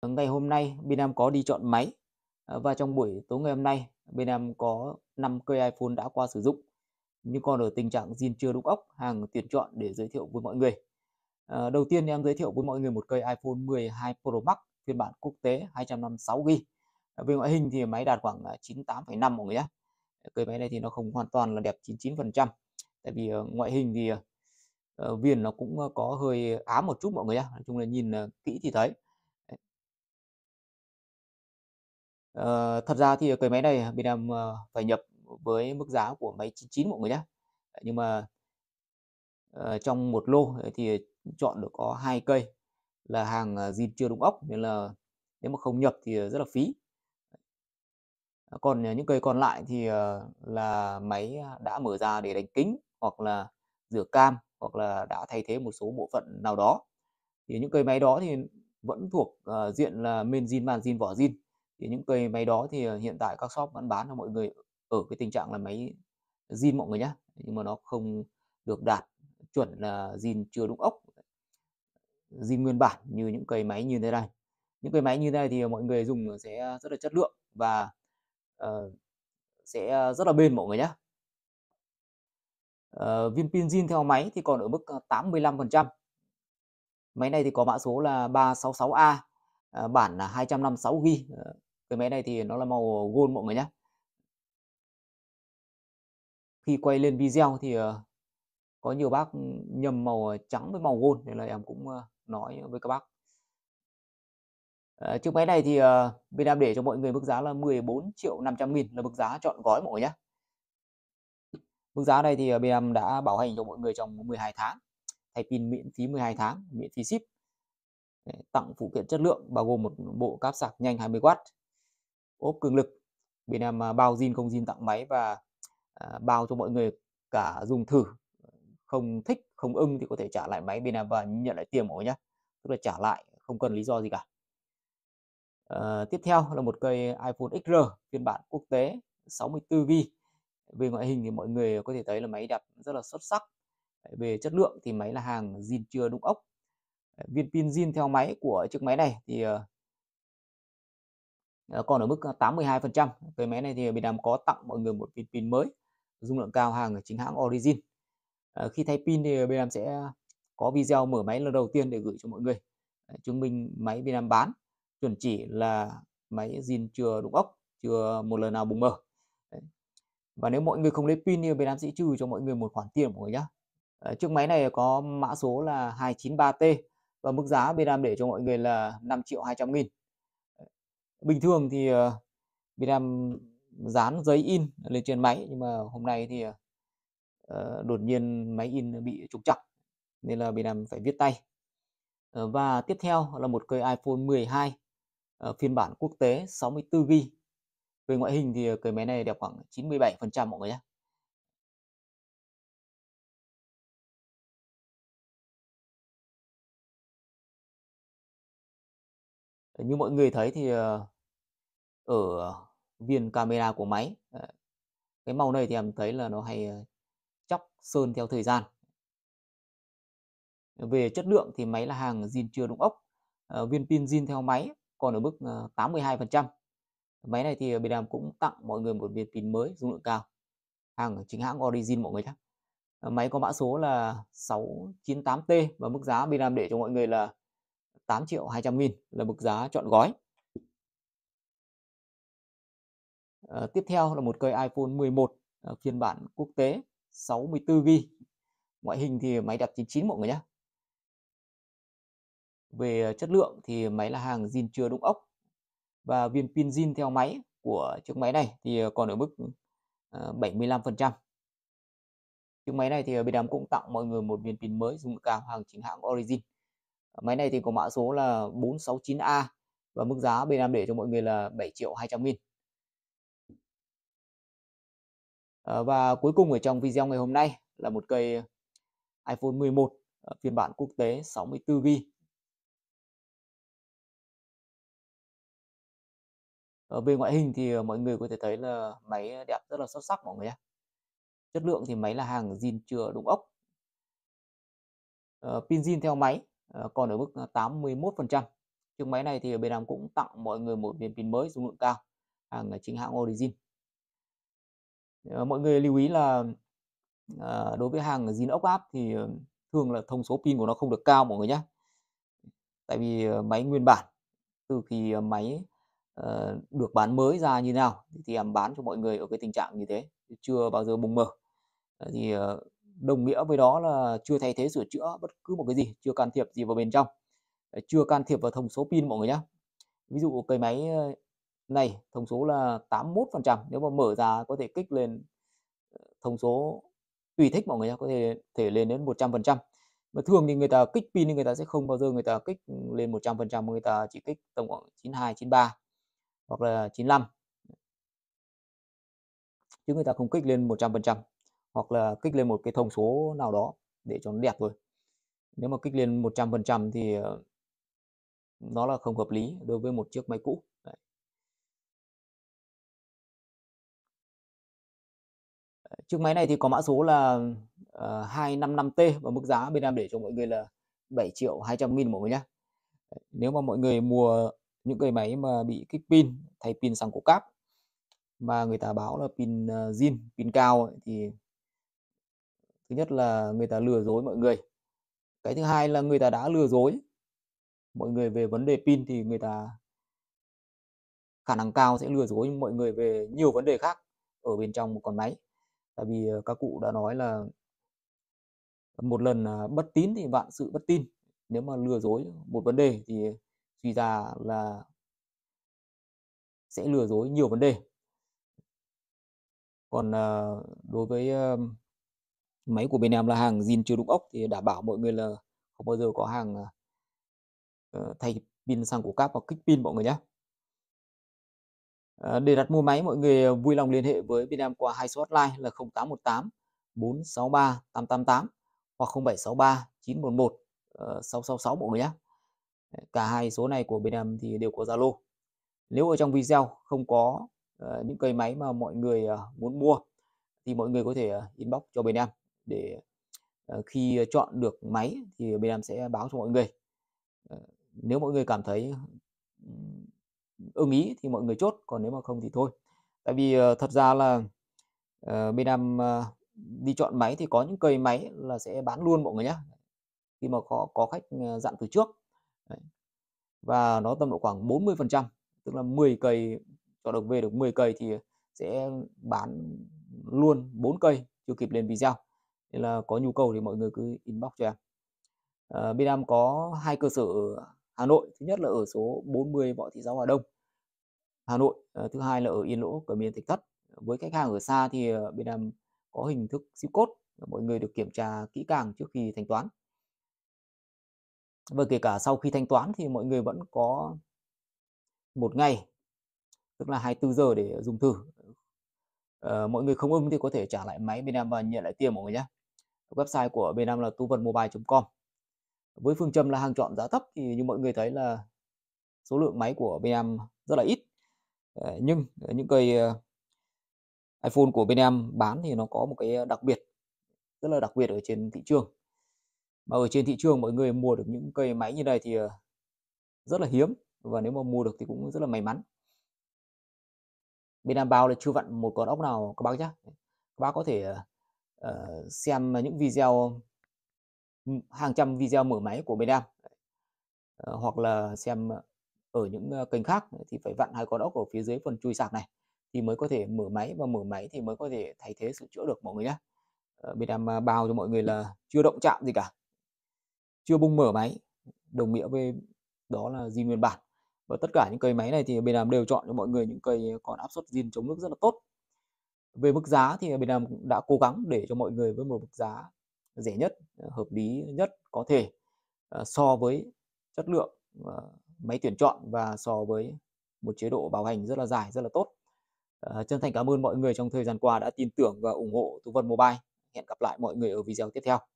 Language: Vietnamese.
Ờ, ngày hôm nay bên em có đi chọn máy ờ, và trong buổi tối ngày hôm nay bên em có 5 cây iPhone đã qua sử dụng nhưng còn ở tình trạng zin chưa đúc ốc hàng tuyển chọn để giới thiệu với mọi người ờ, đầu tiên em giới thiệu với mọi người một cây iPhone 12 Pro Max phiên bản quốc tế 256GB à, về ngoại hình thì máy đạt khoảng 98,5 mọi người nhé cây máy này thì nó không hoàn toàn là đẹp 99% tại vì ngoại hình thì viền nó cũng có hơi ám một chút mọi người nhé nói chung là nhìn kỹ thì thấy Uh, thật ra thì cái máy này bên em uh, phải nhập với mức giá của máy 99 mọi người nhé nhưng mà uh, trong một lô thì chọn được có hai cây là hàng zin chưa đúng ốc nên là nếu mà không nhập thì rất là phí còn những cây còn lại thì là máy đã mở ra để đánh kính hoặc là rửa cam hoặc là đã thay thế một số bộ phận nào đó thì những cây máy đó thì vẫn thuộc uh, diện là men zin màn zin vỏ zin thì những cây máy đó thì ờ, hiện tại các shop vẫn bán cho mọi người ở cái tình trạng là máy zin mọi người nhé nhưng mà nó không được đạt chuẩn là zin chưa đúng ốc zin nguyên bản như những cây máy như thế này những cây máy như thế này thì mọi người dùng sẽ rất là chất lượng và uh, sẽ rất là bền mọi người nhé uh, ờ, viên pin zin theo máy thì còn ở mức 85% máy này thì có mã số là 366A uh, bản là 256 g uh, cái máy này thì nó là màu gold mọi người nhé khi quay lên video thì ờ, có nhiều bác nhầm màu ờ, trắng với màu gold nên là em cũng ờ, nói với các bác à, chiếc máy này thì bên em để cho mọi người mức giá là 14 triệu 500 nghìn là mức giá chọn gói mọi người nhé mức giá này thì bên em đã bảo hành cho mọi người trong 12 tháng thay pin miễn phí 12 tháng miễn phí ship tặng phụ kiện chất lượng bao gồm một bộ cáp sạc nhanh 20W ốp cường lực bên em à, bao zin không zin tặng máy và à, bao cho mọi người cả dùng thử không thích không ưng thì có thể trả lại máy bên em và nhận lại tiền của nhé tức là trả lại không cần lý do gì cả à, tiếp theo là một cây iPhone XR phiên bản quốc tế 64 g về ngoại hình thì mọi người có thể thấy là máy đẹp rất là xuất sắc về chất lượng thì máy là hàng zin chưa đụng ốc viên pin zin theo máy của chiếc máy này thì ờ, Ờ, còn ở mức 82% ờ, cái máy này thì Vietnam có tặng mọi người một pin pin mới dung lượng cao hàng chính hãng Origin ờ, khi thay pin thì Vietnam sẽ có video mở máy lần đầu tiên để gửi cho mọi người chứng minh máy Vietnam bán chuẩn chỉ là máy zin chưa đụng ốc chưa một lần nào bùng mở Đấy. và nếu mọi người không lấy pin thì Vietnam sẽ trừ cho mọi người một khoản tiền mọi người nhé chiếc máy này có mã số là 293T và mức giá Vietnam để cho mọi người là 5 triệu 200 nghìn bình thường thì Việt ờ, Nam dán giấy in lên trên máy nhưng mà hôm nay thì ờ, ờ, đột nhiên máy in bị trục trặc nên là Việt Nam phải viết tay và tiếp theo là một cây iPhone 12 phiên bản quốc tế 64GB về ngoại hình thì cây máy này đẹp khoảng 97% mọi người nhé Ờ, như mọi người thấy thì ờ, ở viền camera của máy ờ, cái màu này thì em thấy là nó hay chóc sơn theo thời gian về chất lượng thì máy là hàng zin chưa đụng ốc viên pin zin theo máy còn ở mức 82% máy này thì bên em cũng tặng mọi người một viên pin mới dung lượng cao hàng chính hãng Origin mọi người nhé máy có mã số là 698T và mức giá bên em để cho mọi người là 8 triệu 200 nghìn là mức giá chọn gói. À, tiếp theo là một cây iPhone 11 à, ờ, phiên bản quốc tế 64GB. Ngoại hình thì máy đẹp 99 mọi người nhé. Về ờ, chất lượng thì máy là hàng zin chưa đụng ốc và viên pin zin theo máy của chiếc máy này thì còn ở mức à, 75%. Chiếc máy này thì bên đám cũng tặng mọi người một viên pin mới dung cao hàng chính hãng Origin máy này thì có mã số là 469A và mức giá bên em để cho mọi người là 7 triệu 200 nghìn ờ, và cuối cùng ở trong video ngày hôm nay là một cây iPhone 11 ờ, phiên bản quốc tế 64GB Ở bên ngoại hình thì ờ, mọi người có thể thấy là máy đẹp rất là xuất sắc mọi người ạ Chất lượng thì máy là hàng zin chưa đúng ốc. pin zin theo máy Ờ, còn ở mức 81%. Ờ, Chiếc máy này thì ở bên em cũng tặng mọi người một viên pin mới dung lượng cao hàng chính hãng Origin. Ờ, mọi người lưu ý là đối với hàng zin ốc áp thì thường là thông số pin của nó không được cao mọi người nhé. Tại vì máy nguyên bản từ khi máy được bán mới ra như nào thì em bán cho mọi người ở cái tình trạng như thế chưa bao giờ bùng mở thì đồng nghĩa với đó là chưa thay thế sửa chữa bất cứ một cái gì chưa can thiệp gì vào bên trong chưa can thiệp vào thông số pin mọi người nhé ví dụ cái máy ờ, này thông số là 81 phần trăm nếu mà mở ra có thể kích lên ờ, thông số tùy thích mọi người nhé có thể thể lên đến 100 phần trăm mà thường thì người ta kích pin thì người ta sẽ không bao giờ người ta kích lên 100 phần trăm người ta chỉ kích tổng khoảng 92 93 hoặc là 95 chứ người ta không kích lên 100 phần trăm hoặc là kích lên một cái thông số nào đó để cho nó đẹp thôi nếu mà kích lên 100% thì ờ, nó là không hợp lý đối với một chiếc máy cũ Đấy. chiếc máy này thì có mã số là uh, ờ, 255T và mức giá bên em để cho mọi người là 7 triệu 200 nghìn mọi người nhé nếu mà mọi người mua những cái máy mà bị kích pin thay pin sang cổ cáp mà người ta báo là pin ờ, zin uh, pin cao ấy, thì thứ nhất là người ta lừa dối mọi người cái thứ hai là người ta đã lừa dối mọi người về vấn đề pin thì người ta khả năng cao sẽ lừa dối mọi người về nhiều vấn đề khác ở bên trong một con máy tại vì ờ, các cụ đã nói là một lần à, bất tín thì vạn sự bất tin nếu mà lừa dối một vấn đề thì suy ra là sẽ lừa dối nhiều vấn đề còn ờ, đối với máy của bên em là hàng zin chưa đúng ốc thì đảm bảo mọi người là không bao giờ có hàng ờ, ờ, thay pin sang của cáp hoặc kích pin mọi người nhé ờ, để đặt mua máy mọi người vui lòng liên hệ với bên em qua hai số hotline là 0818 463 888 hoặc 0763 911 uh, 666 mọi người nhé cả hai số này của bên em thì đều có Zalo nếu ở trong video không có những cây máy mà mọi người muốn mua thì mọi người có thể inbox cho bên em để ờ, khi chọn được máy thì bên em sẽ báo cho mọi người ờ, nếu mọi người cảm thấy ưng ý thì mọi người chốt còn nếu mà không thì thôi tại vì ờ, thật ra là bên em đi chọn máy thì có những cây máy là sẽ bán luôn mọi người nhé khi mà có có khách dặn từ trước và nó tầm độ khoảng 40 phần trăm tức là 10 cây chọn được về được 10 cây thì sẽ bán luôn 4 cây chưa kịp lên video nên là có nhu cầu thì mọi người cứ inbox cho em à, bên em có hai cơ sở Hà Nội thứ nhất là ở số 40 Võ Thị Giáo Hòa Đông Hà Nội à, thứ hai là ở Yên Lỗ cửa Miên Thạch Thất với khách hàng ở xa thì ờ, bên em có hình thức ship code mọi người được kiểm tra kỹ càng trước khi thanh toán và kể cả sau khi thanh toán thì mọi người vẫn có một ngày tức là 24 giờ để dùng thử à, mọi người không ưng thì có thể trả lại máy bên em và nhận lại tiền mọi người nhé website của Bên em là tu Vân Mobile.com với phương châm là hàng chọn giá thấp thì như mọi người thấy là số lượng máy của Bên em rất là ít ờ, nhưng những cây ờ, iPhone của bên em bán thì nó có một cái đặc biệt rất là đặc biệt ở trên thị trường mà ở trên thị trường mọi người mua được những cây máy như này thì ờ, rất là hiếm và nếu mà mua được thì cũng rất là may mắn bên em bao là chưa vặn một con ốc nào các bác nhé các bác có thể uh, xem những video ừ, hàng trăm video mở máy của bên em uh, hoặc là xem ở những ờ, kênh khác thì phải vặn hai con ốc ở phía dưới phần chui sạc này thì mới có thể mở máy và mở máy thì mới có thể thay thế sửa chữa được mọi người nhé uh, bên em bao cho mọi người là chưa động chạm gì cả chưa bung mở máy đồng nghĩa với đó là gì nguyên bản và tất cả những cây máy này thì bên làm đều chọn cho mọi người những cây còn áp suất zin chống nước rất là tốt về mức giá thì Việt Nam đã cố gắng để cho mọi người với một mức giá rẻ nhất ờ, hợp lý nhất có thể ờ, so với chất lượng ờ, máy tuyển chọn và so với một chế độ bảo hành rất là dài rất là tốt chân thành cảm ơn mọi người trong thời gian qua đã tin tưởng và ủng hộ tư vấn mobile hẹn gặp lại mọi người ở video tiếp theo